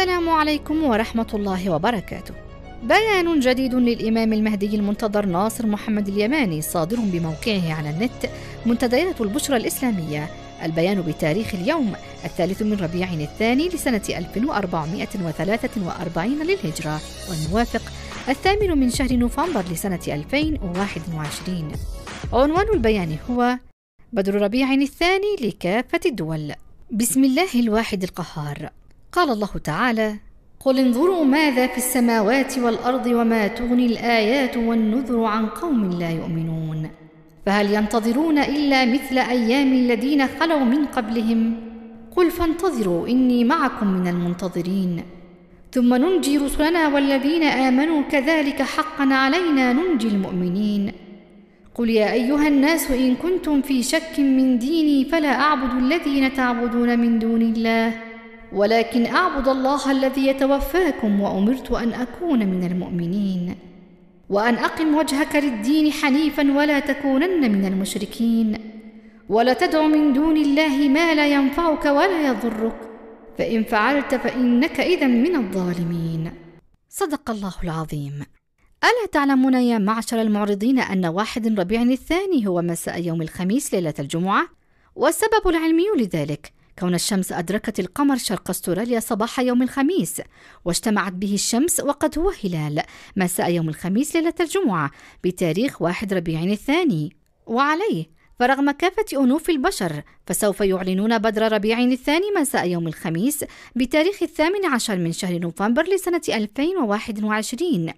السلام عليكم ورحمة الله وبركاته. بيان جديد للإمام المهدي المنتظر ناصر محمد اليماني صادر بموقعه على النت منتديات البشرى الإسلامية. البيان بتاريخ اليوم الثالث من ربيع الثاني لسنة 1443 للهجرة والموافق الثامن من شهر نوفمبر لسنة 2021. عنوان البيان هو بدر ربيع الثاني لكافة الدول. بسم الله الواحد القهار قال الله تعالى قل انظروا ماذا في السماوات والارض وما تغني الايات والنذر عن قوم لا يؤمنون فهل ينتظرون الا مثل ايام الذين خلوا من قبلهم قل فانتظروا اني معكم من المنتظرين ثم ننجي رسلنا والذين امنوا كذلك حقا علينا ننجي المؤمنين قل يا ايها الناس ان كنتم في شك من ديني فلا اعبد الذين تعبدون من دون الله ولكن اعبد الله الذي يتوفاكم وامرت ان اكون من المؤمنين وان اقم وجهك للدين حنيفا ولا تكونن من المشركين ولا تدع من دون الله ما لا ينفعك ولا يضرك فان فعلت فانك اذا من الظالمين صدق الله العظيم ألا تعلمون يا معشر المعرضين أن واحد ربيع الثاني هو مساء يوم الخميس ليلة الجمعة؟ والسبب العلمي لذلك كون الشمس أدركت القمر شرق أستراليا صباح يوم الخميس واجتمعت به الشمس وقد هو هلال مساء يوم الخميس ليلة الجمعة بتاريخ 1 ربيع الثاني وعليه فرغم كافة أنوف البشر فسوف يعلنون بدر ربيع الثاني مساء يوم الخميس بتاريخ الثامن عشر من شهر نوفمبر لسنة 2021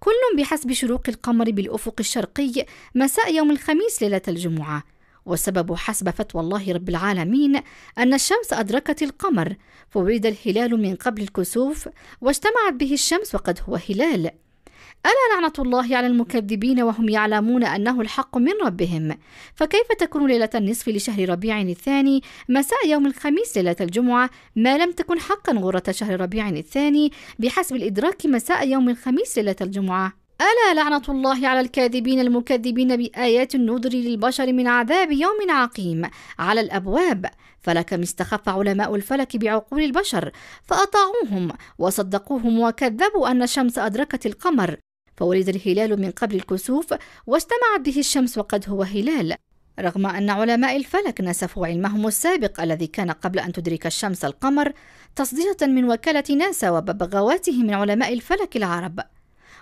كل بحسب شروق القمر بالأفق الشرقي مساء يوم الخميس ليلة الجمعة والسبب حسب فتوى الله رب العالمين أن الشمس أدركت القمر فولد الهلال من قبل الكسوف واجتمعت به الشمس وقد هو هلال ألا لعنة الله على المكذبين وهم يعلمون أنه الحق من ربهم فكيف تكون ليلة النصف لشهر ربيع الثاني مساء يوم الخميس ليلة الجمعة ما لم تكن حقا غرة شهر ربيع الثاني بحسب الإدراك مساء يوم الخميس ليلة الجمعة ألا لعنة الله على الكاذبين المكذبين بآيات النذر للبشر من عذاب يوم عقيم على الأبواب فلكم استخف علماء الفلك بعقول البشر فأطاعوهم وصدقوهم وكذبوا أن الشمس أدركت القمر فولد الهلال من قبل الكسوف واجتمعت به الشمس وقد هو هلال رغم أن علماء الفلك نسفوا علمهم السابق الذي كان قبل أن تدرك الشمس القمر تصدية من وكالة ناسا وببغاواته من علماء الفلك العرب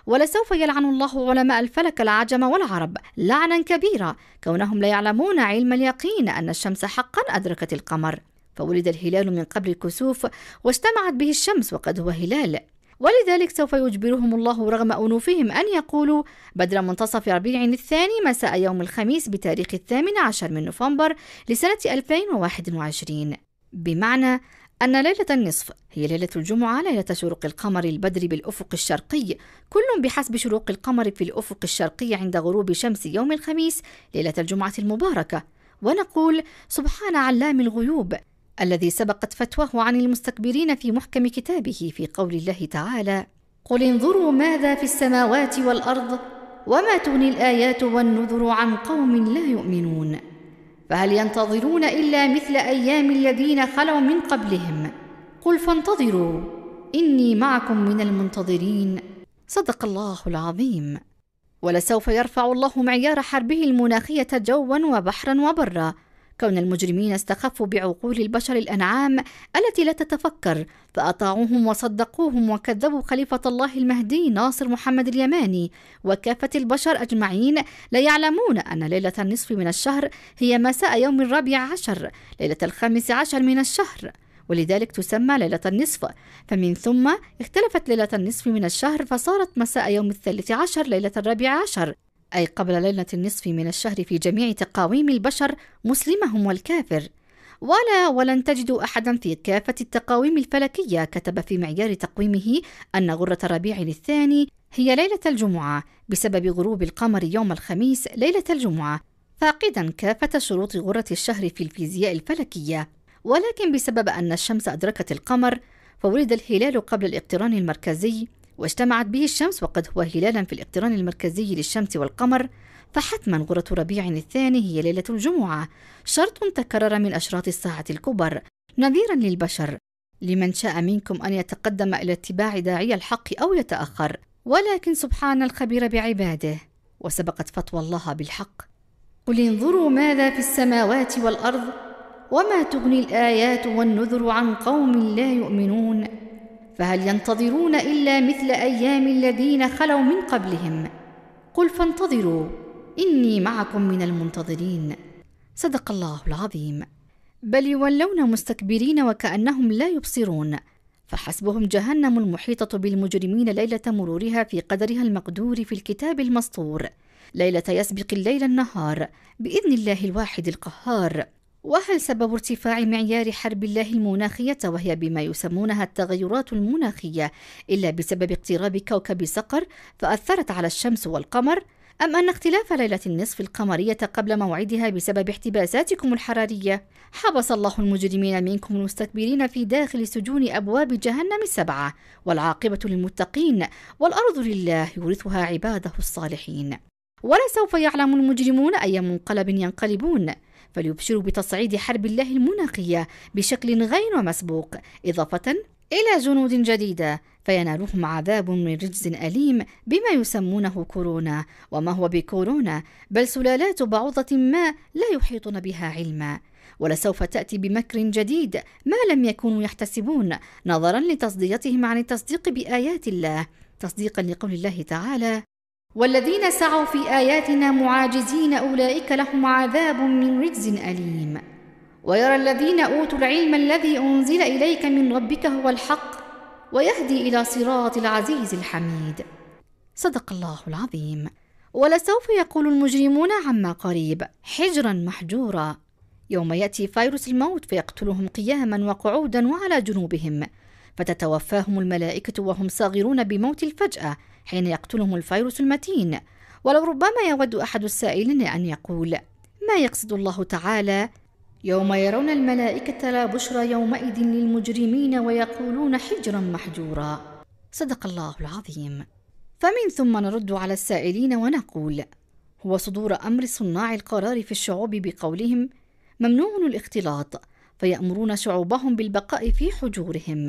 ولسوف يلعن الله علماء الفلك العجم والعرب لعنا كبيرا كونهم لا يعلمون علم اليقين أن الشمس حقا أدركت القمر فولد الهلال من قبل الكسوف واجتمعت به الشمس وقد هو هلال ولذلك سوف يجبرهم الله رغم أنوفهم أن يقولوا بدر منتصف ربيع الثاني مساء يوم الخميس بتاريخ الثامن عشر من نوفمبر لسنة 2021 بمعنى أن ليلة النصف هي ليلة الجمعة ليلة شروق القمر البدري بالأفق الشرقي كل بحسب شروق القمر في الأفق الشرقي عند غروب شمس يوم الخميس ليلة الجمعة المباركة ونقول سبحان علام الغيوب الذي سبقت فتواه عن المستكبرين في محكم كتابه في قول الله تعالى قل انظروا ماذا في السماوات والأرض وما تغني الآيات والنذر عن قوم لا يؤمنون فهل ينتظرون الا مثل ايام الذين خلوا من قبلهم قل فانتظروا اني معكم من المنتظرين صدق الله العظيم ولسوف يرفع الله معيار حربه المناخيه جوا وبحرا وبرا كون المجرمين استخفوا بعقول البشر الأنعام التي لا تتفكر فأطاعوهم وصدقوهم وكذبوا خليفة الله المهدي ناصر محمد اليماني وكافة البشر أجمعين لا يعلمون أن ليلة النصف من الشهر هي مساء يوم الرابع عشر ليلة الخامس عشر من الشهر ولذلك تسمى ليلة النصف فمن ثم اختلفت ليلة النصف من الشهر فصارت مساء يوم الثالث عشر ليلة الرابع عشر أي قبل ليلة النصف من الشهر في جميع تقاويم البشر مسلمهم والكافر ولا ولن تجدوا أحدا في كافة التقاويم الفلكية كتب في معيار تقويمه أن غرة ربيع الثاني هي ليلة الجمعة بسبب غروب القمر يوم الخميس ليلة الجمعة فاقدا كافة شروط غرة الشهر في الفيزياء الفلكية ولكن بسبب أن الشمس أدركت القمر فولد الهلال قبل الاقتران المركزي واجتمعت به الشمس وقد هو هلالا في الاقتران المركزي للشمس والقمر فحتما غرة ربيع الثاني هي ليلة الجمعة شرط تكرر من أشراط الساعة الكبر نذيرا للبشر لمن شاء منكم أن يتقدم إلى اتباع داعي الحق أو يتأخر ولكن سبحان الخبير بعباده وسبقت فتوى الله بالحق قل انظروا ماذا في السماوات والأرض وما تغني الآيات والنذر عن قوم لا يؤمنون فهل ينتظرون الا مثل ايام الذين خلوا من قبلهم قل فانتظروا اني معكم من المنتظرين صدق الله العظيم بل يولون مستكبرين وكانهم لا يبصرون فحسبهم جهنم المحيطه بالمجرمين ليله مرورها في قدرها المقدور في الكتاب المسطور ليله يسبق الليل النهار باذن الله الواحد القهار وهل سبب ارتفاع معيار حرب الله المناخية وهي بما يسمونها التغيرات المناخية إلا بسبب اقتراب كوكب صقر فأثرت على الشمس والقمر؟ أم أن اختلاف ليلة النصف القمرية قبل موعدها بسبب احتباساتكم الحرارية؟ حبس الله المجرمين منكم المستكبرين في داخل سجون أبواب جهنم السبعة، والعاقبة للمتقين، والأرض لله يورثها عباده الصالحين. ولا سوف يعلم المجرمون أي منقلب ينقلبون. فليبشروا بتصعيد حرب الله المناقية بشكل غير مسبوق إضافة إلى جنود جديدة فينالهم عذاب من رجز أليم بما يسمونه كورونا وما هو بكورونا بل سلالات بعوضة ما لا يحيطون بها علما ولسوف تأتي بمكر جديد ما لم يكونوا يحتسبون نظرا لتصديتهم عن التصديق بآيات الله تصديقا لقول الله تعالى والذين سعوا في آياتنا معاجزين أولئك لهم عذاب من رجز أليم ويرى الذين أوتوا العلم الذي أنزل إليك من ربك هو الحق ويهدي إلى صراط العزيز الحميد صدق الله العظيم ولسوف يقول المجرمون عما قريب حجرا محجورا يوم يأتي فيروس الموت فيقتلهم قياما وقعودا وعلى جنوبهم فتتوفاهم الملائكة وهم صاغرون بموت الفجأة حين يقتلهم الفيروس المتين ولربما يود أحد السائلين أن يقول ما يقصد الله تعالى يوم يرون الملائكة لا بشرى يومئذ للمجرمين ويقولون حجرا محجورا صدق الله العظيم فمن ثم نرد على السائلين ونقول هو صدور أمر صناع القرار في الشعوب بقولهم ممنوع الاختلاط فيأمرون شعوبهم بالبقاء في حجورهم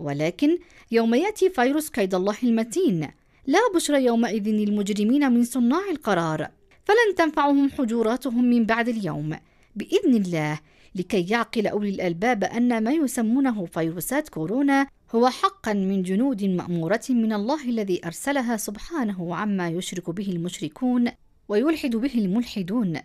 ولكن يوم يأتي فيروس كيد الله المتين لا بشرى يومئذ للمجرمين من صناع القرار فلن تنفعهم حجوراتهم من بعد اليوم بإذن الله لكي يعقل أولي الألباب أن ما يسمونه فيروسات كورونا هو حقا من جنود مأمورة من الله الذي أرسلها سبحانه عما يشرك به المشركون ويلحد به الملحدون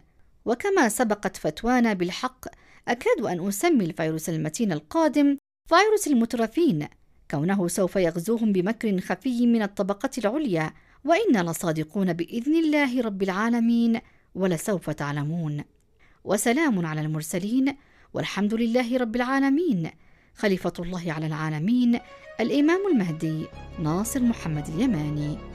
وكما سبقت فتوانا بالحق أكاد أن أسمي الفيروس المتين القادم فيروس المترفين كونه سوف يغزوهم بمكر خفي من الطبقة العليا وإنا لصادقون بإذن الله رب العالمين ولسوف تعلمون وسلام على المرسلين والحمد لله رب العالمين خليفة الله على العالمين الإمام المهدي ناصر محمد اليماني